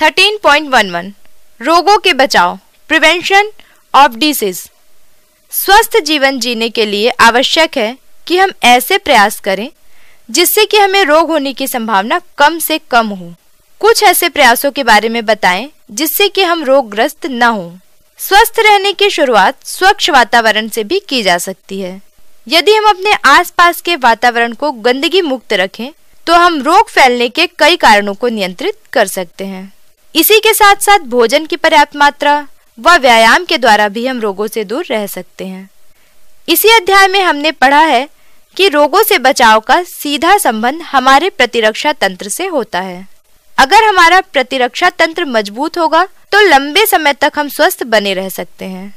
13.11 रोगों के बचाव प्रिवेंशन ऑफ डिसीज स्वस्थ जीवन जीने के लिए आवश्यक है कि हम ऐसे प्रयास करें जिससे कि हमें रोग होने की संभावना कम से कम हो कुछ ऐसे प्रयासों के बारे में बताएं जिससे कि हम रोगग्रस्त न हो स्वस्थ रहने की शुरुआत स्वच्छ वातावरण से भी की जा सकती है यदि हम अपने आसपास के वातावरण को गंदगी मुक्त रखें तो हम रोग फैलने के कई कारणों को नियंत्रित कर सकते हैं इसी के साथ साथ भोजन की पर्याप्त मात्रा व व्यायाम के द्वारा भी हम रोगों से दूर रह सकते हैं इसी अध्याय में हमने पढ़ा है कि रोगों से बचाव का सीधा संबंध हमारे प्रतिरक्षा तंत्र से होता है अगर हमारा प्रतिरक्षा तंत्र मजबूत होगा तो लंबे समय तक हम स्वस्थ बने रह सकते हैं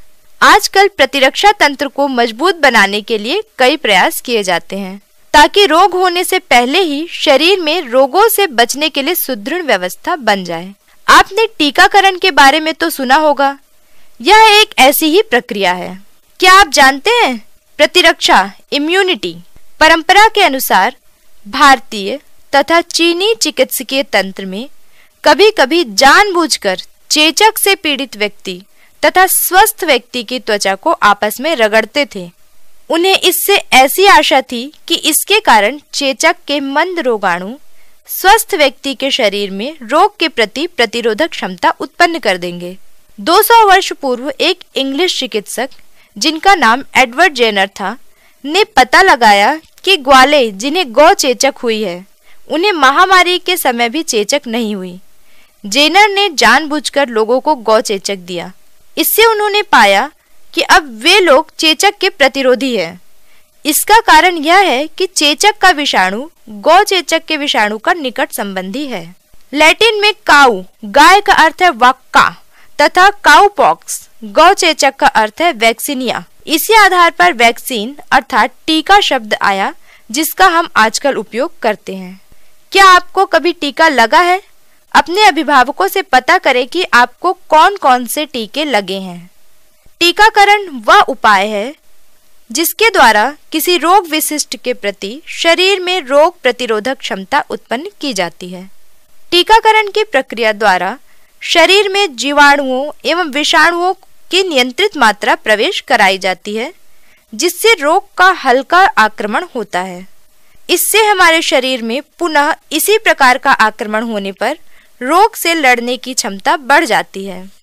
आजकल प्रतिरक्षा तंत्र को मजबूत बनाने के लिए कई प्रयास किए जाते हैं ताकि रोग होने से पहले ही शरीर में रोगों से बचने के लिए सुदृढ़ व्यवस्था बन जाए आपने टीकाकरण के बारे में तो सुना होगा यह एक ऐसी ही प्रक्रिया है क्या आप जानते हैं प्रतिरक्षा इम्यूनिटी परंपरा के अनुसार भारतीय तथा चीनी चिकित्सकीय तंत्र में कभी कभी जानबूझकर चेचक से पीड़ित व्यक्ति तथा स्वस्थ व्यक्ति की त्वचा को आपस में रगड़ते थे उन्हें इससे ऐसी आशा थी कि इसके कारण चेचक के मंद रोगाणु स्वस्थ व्यक्ति के शरीर में रोग के प्रति प्रतिरोधक क्षमता उत्पन्न कर देंगे 200 वर्ष पूर्व एक इंग्लिश चिकित्सक जिनका नाम एडवर्ड जेनर था ने पता लगाया कि ग्वाले जिन्हें गौ चेचक हुई है उन्हें महामारी के समय भी चेचक नहीं हुई जेनर ने जानबूझकर लोगों को गौ चेचक दिया इससे उन्होंने पाया कि अब वे लोग चेचक के प्रतिरोधी हैं इसका कारण यह है कि चेचक का विषाणु गौ चेचक के विषाणु का निकट संबंधी है लैटिन में काउ गाय का अर्थ है वक्का तथा काउपॉक्स गौ चेचक का अर्थ है वैक्सीनिया इसी आधार पर वैक्सीन अर्थात टीका शब्द आया जिसका हम आजकल उपयोग करते हैं क्या आपको कभी टीका लगा है अपने अभिभावकों से पता करें कि आपको कौन कौन से टीके लगे हैं टीकाकरण वह उपाय है जिसके द्वारा किसी रोग विशिष्ट के प्रति शरीर में रोग प्रतिरोधक क्षमता उत्पन्न की जाती है टीकाकरण की प्रक्रिया द्वारा शरीर में जीवाणुओं एवं विषाणुओं की नियंत्रित मात्रा प्रवेश कराई जाती है जिससे रोग का हल्का आक्रमण होता है इससे हमारे शरीर में पुनः इसी प्रकार का आक्रमण होने पर रोग से लड़ने की क्षमता बढ़ जाती है